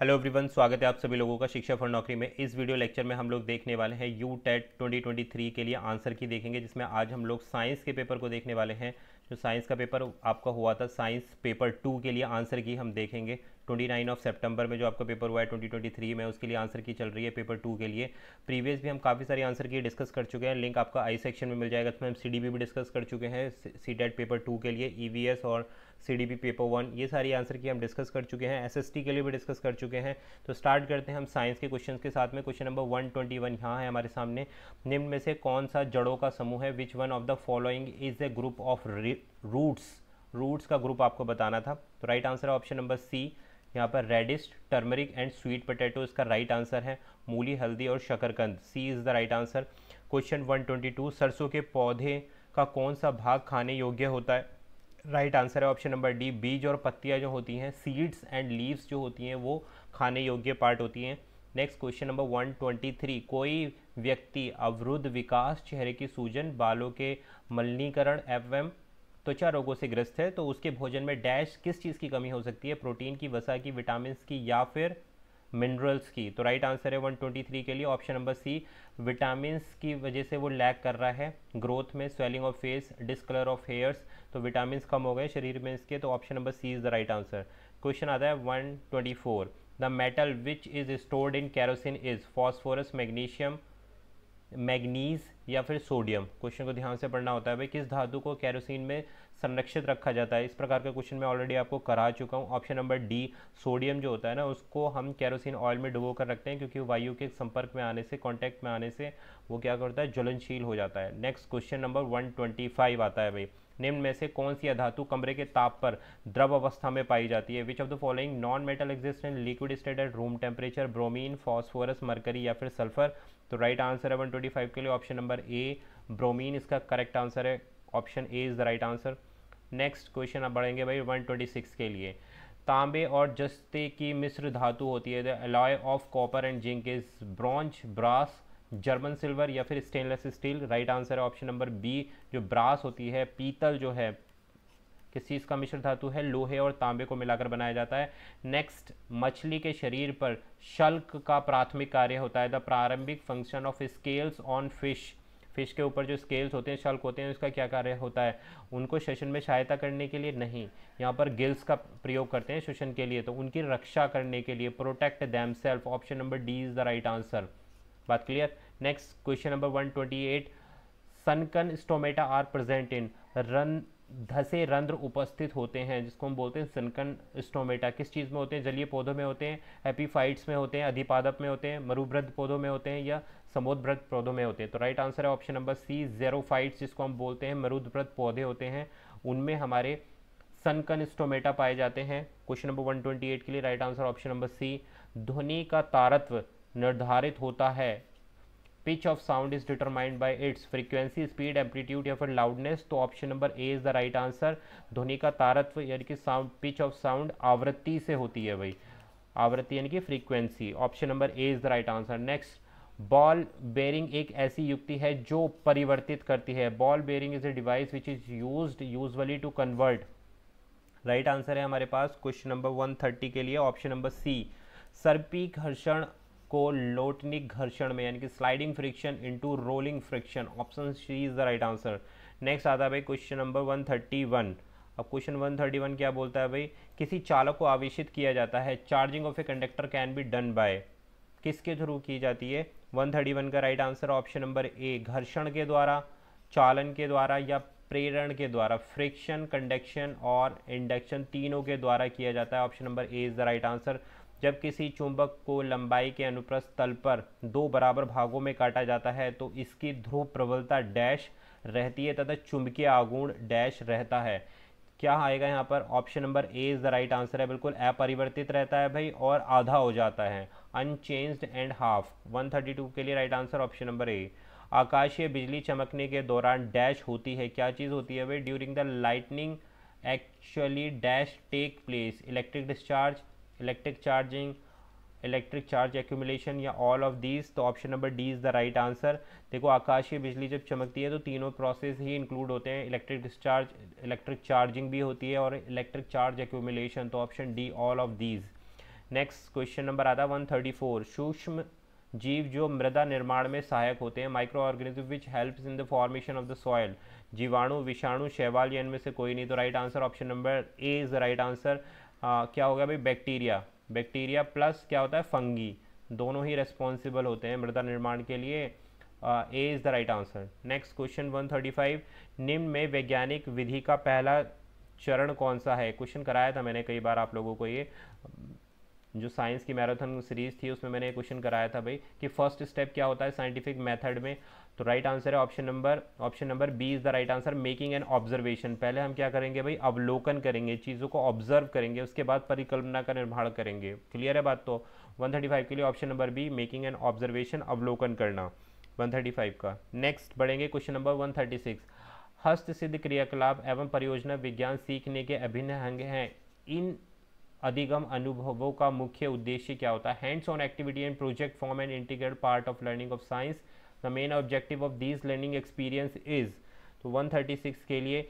hello everyone स्वागत है आप सभी लोगों का शिक्षा फॉर नौकरी में इस वीडियो लेक्चर में हम लोग देखने वाले हैं यू टेट e ट्वेंटी के लिए आंसर की देखेंगे जिसमें आज हम लोग साइंस के पेपर को देखने वाले हैं जो साइंस का पेपर आपका हुआ था साइंस पेपर टू के लिए आंसर की हम देखेंगे ट्वेंटी नाइन ऑफ सेप्टेम्बर में जो आपका पेपर हुआ है ट्वेंटी ट्वेंटी थ्री में उसके लिए आंसर की चल रही है पेपर टू के लिए प्रीवियस भी हम काफ़ी सारे आंसर की डिस्कस कर चुके हैं लिंक आपका आई सेक्शन में मिल जाएगा उसमें हम सी डी भी डिस्कस कर चुके हैं सी डेट पेपर टू के लिए ई वी एस और सी डी पेपर वन ये सारी आंसर की हम डिस्कस कर चुके हैं एस एस टी के लिए भी डिस्कस कर चुके हैं तो स्टार्ट करते हैं हम साइंस के क्वेश्चन के साथ में question number one twenty one यहाँ है हमारे सामने निम्न में से कौन सा जड़ों का समूह है which one of the following is a group of roots roots का ग्रुप आपको बताना था तो राइट आंसर है ऑप्शन नंबर सी यहाँ पर radish turmeric and sweet potato इसका राइट right आंसर है मूली हल्दी और शकरकंद C is the right answer question 122 सरसों के पौधे का कौन सा भाग खाने योग्य होता है राइट right आंसर है ऑप्शन नंबर डी बीज और पत्तियाँ जो होती हैं सीड्स एंड लीव्स जो होती हैं वो खाने योग्य पार्ट होती हैं नेक्स्ट क्वेश्चन नंबर 123 कोई व्यक्ति अवरुद्ध विकास चेहरे की सूजन बालों के मलनीकरण एवं त्वचा रोगों से ग्रस्त है तो उसके भोजन में डैश किस चीज़ की कमी हो सकती है प्रोटीन की वसा की विटामिन की या फिर मिनरल्स की तो राइट आंसर है वन ट्वेंटी थ्री के लिए ऑप्शन नंबर सी विटामिन की वजह से वो लैक कर रहा है ग्रोथ में swelling of face discolour of hairs तो विटामिन कम हो गए शरीर में इसके तो option number C is the right answer question आता है one twenty four the metal which is stored in kerosene is phosphorus magnesium manganese या फिर सोडियम क्वेश्चन को ध्यान से पढ़ना होता है भाई किस धातु को कैरोसिन में संरक्षित रखा जाता है इस प्रकार का क्वेश्चन मैं ऑलरेडी आपको करा चुका हूँ ऑप्शन नंबर डी सोडियम जो होता है ना उसको हम कैरोसिन ऑयल में डुबो कर रखते हैं क्योंकि वायु के संपर्क में आने से कॉन्टैक्ट में आने से वो क्या करता है ज्वलनशील हो जाता है next question number one twenty five आता है भाई निम्न में से कौन सी धातु कमरे के ताप पर द्रव अवस्था में पाई जाती है which of the following non metal existent liquid state at room temperature bromine phosphorus mercury या फिर सल्फर तो राइट आंसर है वन ट्वेंटी फाइव के लिए ऑप्शन नंबर ए ब्रोमीन इसका करेक्ट आंसर है option A is the right answer next question आप बढ़ेंगे भाई वन ट्वेंटी सिक्स के लिए तांबे और जस्ते की मिश्र धातु होती है the alloy of copper and zinc is bronze brass German silver या फिर स्टेनलेस स्टील राइट आंसर है ऑप्शन नंबर बी जो ब्रास होती है पीतल जो है किस चीज़ का मिश्र धातु है लोहे और तांबे को मिलाकर बनाया जाता है नेक्स्ट मछली के शरीर पर शल्क का प्राथमिक कार्य होता है द प्रारंभिक function of scales on fish fish के ऊपर जो स्केल्स होते हैं शल्क होते हैं उसका क्या कार्य होता है उनको शोषण में सहायता करने के लिए नहीं यहाँ पर गिल्स का प्रयोग करते हैं शोषण के लिए तो उनकी रक्षा करने के लिए protect them self option number D is the right answer बात clear next question number one twenty eight sunken stomata are present in रन धसे रंध्र उपस्थित होते हैं जिसको हम बोलते हैं सनकन स्टोमेटा किस चीज़ में होते हैं जलीय पौधों में होते हैं एपीफाइट्स में होते हैं अधिपादप में होते हैं मरुवृद्ध पौधों में होते हैं या समोदभ्रद पौधों में होते हैं तो राइट आंसर है ऑप्शन नंबर सी जेरोफाइट्स जिसको हम बोलते हैं मरुद्रद पौधे होते हैं उनमें हमारे सनकन स्टोमेटा पाए जाते हैं क्वेश्चन नंबर वन के लिए right answer option number C ध्वनि का तारत्व निर्धारित होता है pitch of sound is determined by its frequency speed amplitude या फिर लाउडनेस तो option number A is the right answer ध्वनि का तारत्व यानी कि साउंड पिच ऑफ साउंड आवृत्ति से होती है भाई आवृत्ति यानी कि frequency option number A is the right answer next ball bearing एक ऐसी युक्ति है जो परिवर्तित करती है ball bearing is a device which is use usually to convert right answer है हमारे पास क्वेश्चन नंबर 130 के लिए ऑप्शन नंबर सी सर्पी घर्षण को लोटनिक घर्षण में यानी कि sliding friction into rolling friction option C is the right answer next आता है भाई question number one thirty one अब क्वेश्चन वन थर्टी वन क्या बोलता है भाई किसी चालक को आवेशित किया जाता है charging of a conductor can be done by किसके थ्रू की जाती है वन थर्टी वन का right answer option number A घर्षण के द्वारा चालन के द्वारा या प्रेरण के द्वारा फ्रिक्शन कंडक्शन और इंडक्शन तीनों के द्वारा किया जाता है option number A is the right answer जब किसी चुंबक को लंबाई के अनुप्रस्थ तल पर दो बराबर भागों में काटा जाता है तो इसकी ध्रुव प्रबलता डैश रहती है तथा चुंबकीय आगुण डैश रहता है क्या आएगा यहाँ पर option number A is the right answer है बिल्कुल अपरिवर्तित रहता है भाई और आधा हो जाता है अनचेंज्ड एंड हाफ 132 के लिए right answer option number A आकाशीय बिजली चमकने के दौरान डैश होती है क्या चीज़ होती है भाई during the lightning actually dash take place electric discharge electric charging electric charge accumulation या ऑल ऑफ दीज तो option number D is the right answer देखो आकाशीय बिजली जब चमकती है तो तीनों प्रोसेस ही इंक्लूड होते हैं इलेक्ट्रिक डिस्चार्ज इलेक्ट्रिक चार्जिंग भी होती है और इलेक्ट्रिक चार्ज एक्यूमुलेशन तो option D all of these next question number आता है वन थर्टी फोर सूक्ष्म जीव जो मृदा निर्माण में सहायक होते हैं micro organism which helps in the formation of the soil जीवाणु विषाणु शैवाल या इनमें से कोई नहीं तो right answer option number A is the right answer आ, हाँ, क्या हो गया भाई बैक्टीरिया बैक्टीरिया प्लस क्या होता है फंगी दोनों ही रेस्पॉन्सिबल होते हैं मृदा निर्माण के लिए A is the right answer next question 135 निम्न में वैज्ञानिक विधि का पहला चरण कौन सा है क्वेश्चन कराया था मैंने कई बार आप लोगों को ये जो साइंस की मैराथन सीरीज़ थी उसमें मैंने क्वेश्चन कराया था भाई कि फर्स्ट स्टेप क्या होता है साइंटिफिक मेथड में तो राइट आंसर है option number option number B is the right answer making an observation पहले हम क्या करेंगे भाई अवलोकन करेंगे चीज़ों को ऑब्जर्व करेंगे उसके बाद परिकल्पना का निर्माण करेंगे क्लियर है बात तो 135 के लिए option number B making an observation अवलोकन करना 135 का नेक्स्ट बढ़ेंगे क्वेश्चन नंबर वन हस्त सिद्ध क्रियाकलाप एवं परियोजना विज्ञान सीखने के अभिन्न अंग हैं इन अधिगम अनुभवों का मुख्य उद्देश्य क्या होता है hands on activity and project form and integrate part of learning of science the main objective of this learning experience is तो 136 के लिए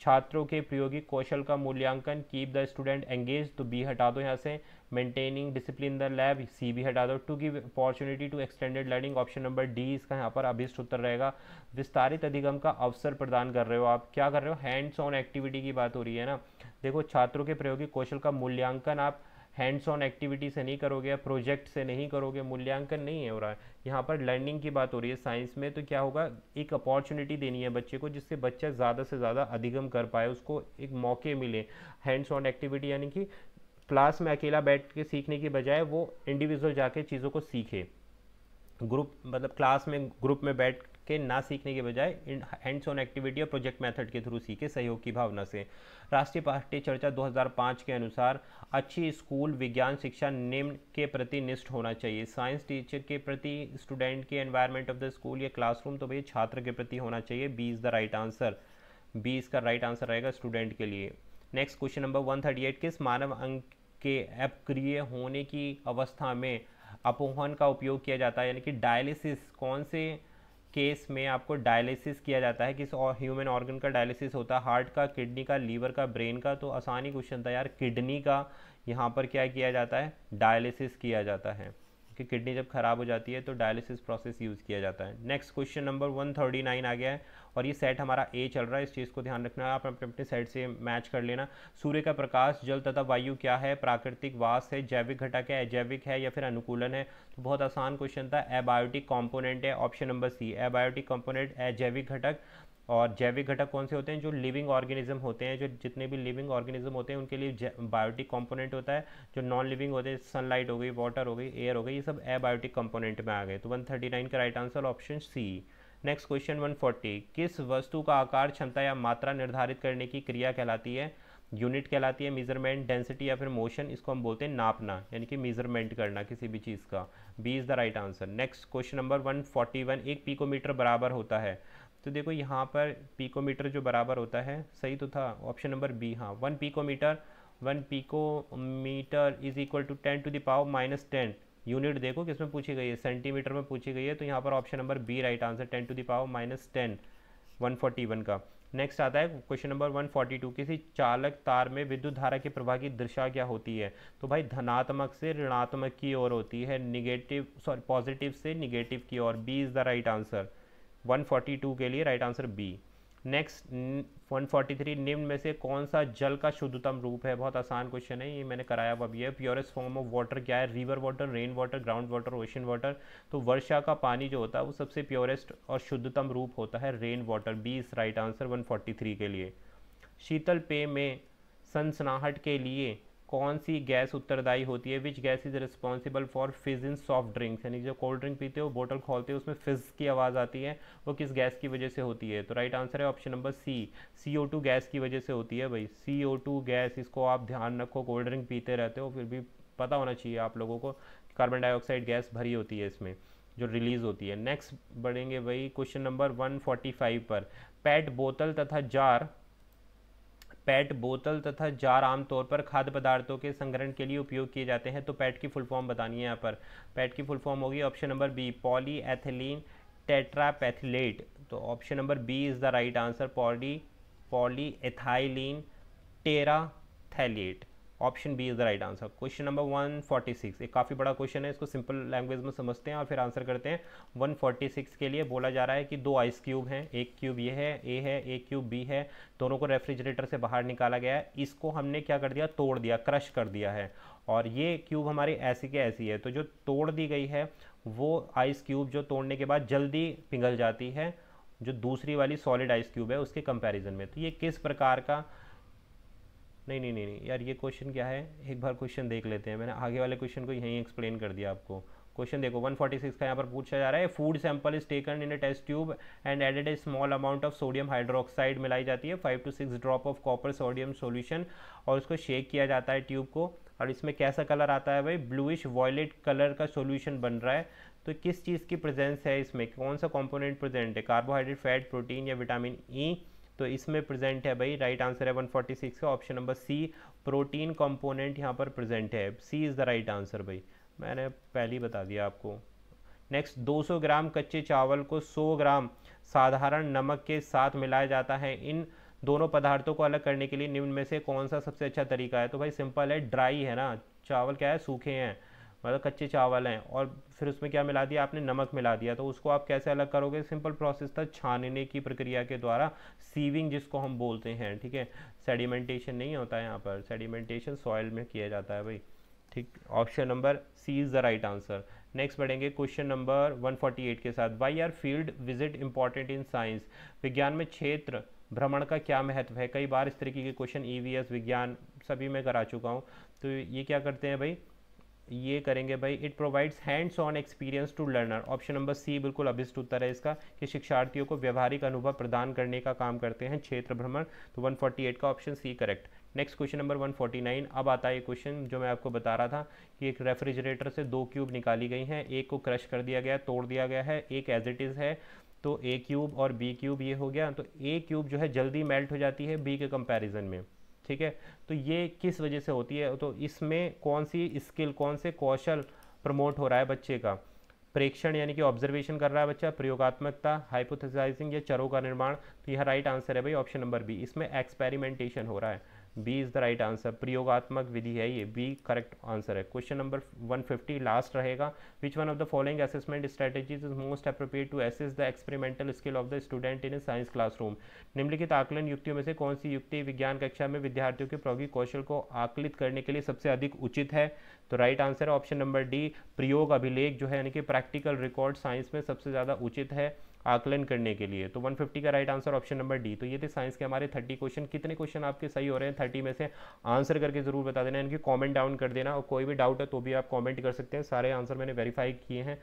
छात्रों के प्रयोगिक कौशल का मूल्यांकन कीप द स्टूडेंट एंगेज तो बी हटा दो यहाँ से maintaining discipline the lab C भी हटा दो to give opportunity to extended learning option number D इसका यहाँ पर अभिष्ट उत्तर रहेगा विस्तारित अधिगम का अवसर प्रदान कर रहे हो आप क्या कर रहे हो हैंड्स ऑन एक्टिविटी की बात हो रही है ना देखो छात्रों के प्रयोगिक कौशल का मूल्यांकन आप हैंड्स ऑन एक्टिविटी से नहीं करोगे या प्रोजेक्ट से नहीं करोगे मूल्यांकन नहीं है हो रहा है यहाँ पर लर्निंग की बात हो रही है साइंस में तो क्या होगा एक अपॉर्चुनिटी देनी है बच्चे को जिससे बच्चा ज़्यादा से ज़्यादा अधिगम कर पाए उसको एक मौके मिले हैंड्स ऑन एक्टिविटी यानी कि क्लास में अकेला बैठ के सीखने की बजाय वो इंडिविजुअल जाके चीज़ों को सीखे ग्रुप मतलब क्लास में ग्रुप में बैठ के ना सीखने के बजाय हैंड्स ऑन एक्टिविटी और प्रोजेक्ट मेथड के थ्रू सीखे सहयोग की भावना से राष्ट्रीय पार्टी चर्चा 2005 के अनुसार अच्छी स्कूल विज्ञान शिक्षा निम्न के प्रति निष्ठ होना चाहिए साइंस टीचर के प्रति स्टूडेंट के एनवायरमेंट ऑफ द स्कूल या क्लासरूम तो भैया छात्र के प्रति होना चाहिए B is the right answer B इसका राइट आंसर रहेगा स्टूडेंट के लिए नेक्स्ट क्वेश्चन नंबर वन किस मानव अंक के अपक्रिय होने की अवस्था में अपोहन का उपयोग किया जाता है यानी कि डायलिसिस कौन से केस में आपको डायलिसिस किया जाता है किस और ह्यूमन ऑर्गन का डायलिसिस होता है हार्ट का किडनी का लीवर का ब्रेन का तो आसानी क्वेश्चन था यार किडनी का यहाँ पर क्या किया जाता है डायलिसिस किया जाता है कि किडनी जब खराब हो जाती है तो डायलिसिस प्रोसेस यूज़ किया जाता है नेक्स्ट क्वेश्चन नंबर 139 आ गया है और ये सेट हमारा ए चल रहा है इस चीज़ को ध्यान रखना आप अपने अपने सेट से मैच कर लेना सूर्य का प्रकाश जल तथा वायु क्या है प्राकृतिक वास है जैविक घटक है अजैविक है या फिर अनुकूलन है तो बहुत आसान क्वेश्चन था एबायोटिक कॉम्पोनेंट है option number C abiotic component अजैविक घटक और जैविक घटक कौन से होते हैं जो लिविंग ऑर्गेनिज्म होते हैं जो जितने भी लिविंग ऑर्गेनिज्म होते हैं उनके लिए बायोटिक कंपोनेंट होता है जो नॉन लिविंग होते हैं सनलाइट हो गई वाटर हो गई एयर हो गई ये सब एबायोटिक कंपोनेंट में आ गए तो 139 का right answer option C next question 140 किस वस्तु का आकार क्षमता या मात्रा निर्धारित करने की क्रिया कहलाती है यूनिट कहलाती है मेजरमेंट डेंसिटी या फिर मोशन इसको हम बोलते हैं नापना यानी कि मेजरमेंट करना किसी भी चीज़ का B is the right answer next question number 141 एक पीकोमीटर बराबर होता है तो देखो यहाँ पर पीकोमीटर जो बराबर होता है सही तो था ऑप्शन नंबर बी हाँ one picometer one picometer is equal to ten to the power minus ten unit देखो किसमें पूछी गई है सेंटीमीटर में पूछी गई है तो यहाँ पर option number B right answer ten to power minus ten one forty one का नेक्स्ट आता है question number one forty two किसी चालक तार में विद्युत धारा के प्रभाव की दिशा क्या होती है तो भाई धनात्मक से ऋणात्मक की ओर होती है निगेटिव सॉरी पॉजिटिव से निगेटिव की ओर B is the right answer one forty two के लिए राइट आंसर बी नेक्स्ट 143 निम्न में से कौन सा जल का शुद्धतम रूप है बहुत आसान क्वेश्चन है ये मैंने कराया हुआ भी है प्योरेस्ट फॉर्म ऑफ वाटर क्या है river water rain water ground water ocean water तो वर्षा का पानी जो होता है वो सबसे प्योरेस्ट और शुद्धतम रूप होता है rain water B is right answer 143 के लिए शीतल पेय में सनसनाहट के लिए कौन सी गैस उत्तरदायी होती है which gas is responsible for fizz in soft drinks यानी जो कोल्ड ड्रिंक पीते हो बोटल खोलते हो उसमें फिज की आवाज़ आती है वो किस गैस की वजह से होती है तो राइट आंसर है option number C C O two gas की वजह से होती है भाई सी ओ टू गैस इसको आप ध्यान रखो कोल्ड ड्रिंक पीते रहते हो फिर भी पता होना चाहिए आप लोगों को कार्बन डाइऑक्साइड गैस भरी होती है इसमें जो रिलीज़ होती है नेक्स्ट बढ़ेंगे भाई क्वेश्चन नंबर फाइव पर पैट बोतल तथा जार पैट बोतल तथा जार आमतौर पर खाद्य पदार्थों के संग्रहण के लिए उपयोग किए जाते हैं तो पैट की फुल फॉर्म बतानी है यहाँ पर पैट की फुल फॉर्म होगी option number B poly ethylene terephthalate तो option number B is the right answer poly poly ethylene terephthalate option B is the right answer question number 146 एक काफ़ी बड़ा क्वेश्चन है इसको सिंपल लैंग्वेज में समझते हैं और फिर आंसर करते हैं 146 के लिए बोला जा रहा है कि दो आइस क्यूब हैं एक क्यूब ये है ए है एक क्यूब बी है दोनों को रेफ्रिजरेटर से बाहर निकाला गया है इसको हमने क्या कर दिया तोड़ दिया क्रश कर दिया है और ये क्यूब हमारी ऐसी के ऐसी है तो जो तोड़ दी गई है वो आइस क्यूब जो तोड़ने के बाद जल्दी पिघल जाती है जो दूसरी वाली सॉलिड आइस क्यूब है उसके कंपैरिजन में तो ये किस प्रकार का नहीं नहीं नहीं यार ये क्वेश्चन क्या है एक बार क्वेश्चन देख लेते हैं मैंने आगे वाले क्वेश्चन को यहीं एक्सप्लेन कर दिया आपको क्वेश्चन देखो 146 का यहाँ पर पूछा जा रहा है food sample is taken in a test tube and added a small amount of sodium hydroxide मिलाई जाती है five to six drop of copper sodium solution और उसको शेक किया जाता है ट्यूब को और इसमें कैसा कलर आता है भाई ब्लूइश वॉयलेट कलर का सोल्यूशन बन रहा है तो किस चीज़ की प्रेजेंस है इसमें कौन सा कॉम्पोनेंट प्रेजेंट है कार्बोहाइड्रेट फैट प्रोटीन या विटामिन ई e, तो इसमें प्रेजेंट है भाई राइट आंसर है 146 का option number C protein component यहाँ पर प्रेजेंट है C is the right answer भाई मैंने पहले ही बता दिया आपको नेक्स्ट 200 ग्राम कच्चे चावल को 100 ग्राम साधारण नमक के साथ मिलाया जाता है इन दोनों पदार्थों को अलग करने के लिए निम्न में से कौन सा सबसे अच्छा तरीका है तो भाई सिंपल है ड्राई है ना चावल क्या है सूखे हैं मतलब कच्चे चावल हैं और फिर उसमें क्या मिला दिया आपने नमक मिला दिया तो उसको आप कैसे अलग करोगे सिंपल प्रोसेस था छानने की प्रक्रिया के द्वारा सीविंग जिसको हम बोलते हैं ठीक है सेडिमेंटेशन नहीं होता है यहाँ पर सेडिमेंटेशन सॉयल में किया जाता है भाई ठीक option number C is the right answer next बढ़ेंगे क्वेश्चन नंबर 148 के साथ why are field visit important in science विज्ञान में क्षेत्र भ्रमण का क्या महत्व है कई बार इस तरीके के क्वेश्चन ईवीएस e विज्ञान सभी में करा चुका हूँ तो ये क्या करते हैं भाई ये करेंगे भाई it provides hands on experience to learner option number C बिल्कुल अभिष्ट उत्तर है इसका कि शिक्षार्थियों को व्यवहारिक अनुभव प्रदान करने का काम करते हैं क्षेत्र भ्रमण तो 148 का option C correct next question number 149 अब आता है क्वेश्चन जो मैं आपको बता रहा था कि एक रेफ्रिजरेटर से दो क्यूब निकाली गई हैं एक को क्रश कर दिया गया तोड़ दिया गया है एक एज इट इज़ है तो ए क्यूब और बी क्यूब ये हो गया तो ए क्यूब जो है जल्दी मेल्ट हो जाती है बी के कंपेरिजन में ठीक है तो ये किस वजह से होती है तो इसमें कौन सी स्किल कौन से कौशल प्रमोट हो रहा है बच्चे का प्रेक्षण यानी कि ऑब्जर्वेशन कर रहा है बच्चा प्रयोगात्मकता हाइपोथेसाइजिंग या चरों का निर्माण तो यह राइट आंसर है भाई ऑप्शन नंबर बी इसमें एक्सपेरिमेंटेशन हो रहा है B is the right answer प्रयोगात्मक विधि है ये बी करेक्ट आंसर है क्वेश्चन नंबर 150 लास्ट रहेगा which one of the following assessment strategies is most appropriate to assess the experimental skill of the student in science classroom निम्नलिखित आकलन युक्तियों में से कौन सी युक्ति विज्ञान कक्षा में विद्यार्थियों के प्रौगिक कौशल को आकलित करने के लिए सबसे अधिक उचित है तो राइट आंसर है ऑप्शन नंबर डी प्रयोग अभिलेख जो है यानी कि प्रैक्टिकल रिकॉर्ड साइंस में सबसे ज़्यादा उचित है आकलन करने के लिए तो 150 का right answer option number D तो ये थे साइंस के हमारे 30 क्वेश्चन कितने क्वेश्चन आपके सही हो रहे हैं 30 में से आंसर करके ज़रूर बता देना इनकी कमेंट डाउन कर देना और कोई भी डाउट है तो भी आप कमेंट कर सकते हैं सारे आंसर मैंने वेरीफाई किए हैं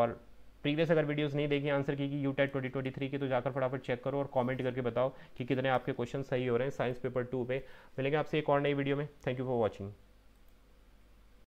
और प्रीवियस अगर वीडियोस नहीं देखी आंसर की कि U TET twenty twenty three की तो जाकर फटाफट चेक करो और कॉमेंट करके बताओ कि कितने आपके क्वेश्चन सही हो रहे हैं साइंस पेपर टू पे मिलेंगे आपसे एक और नई वीडियो में थैंक यू फॉर वॉचिंग